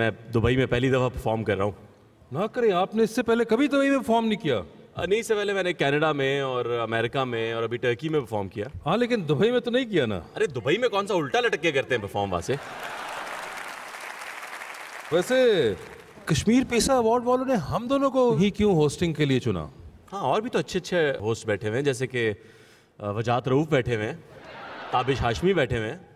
मैं दुबई में पहली दफ़ा परफॉर्म कर रहा हूँ ना करें आपने इससे पहले कभी दुबई में परफॉर्म नहीं किया नहीं इससे पहले मैंने कनाडा में और अमेरिका में और अभी टर्की में परफॉर्म किया हाँ लेकिन दुबई में तो नहीं किया ना अरे दुबई में कौन सा उल्टा लटक के करते हैं परफॉर्म वहाँ से वैसे कश्मीर पेशा अवार्ड वालों ने हम दोनों को ही क्यों होस्टिंग के लिए चुना हाँ और भी तो अच्छे अच्छे होस्ट बैठे हुए हैं जैसे कि वजात रऊफ बैठे हुए हैं ताबिश हाशमी बैठे हुए हैं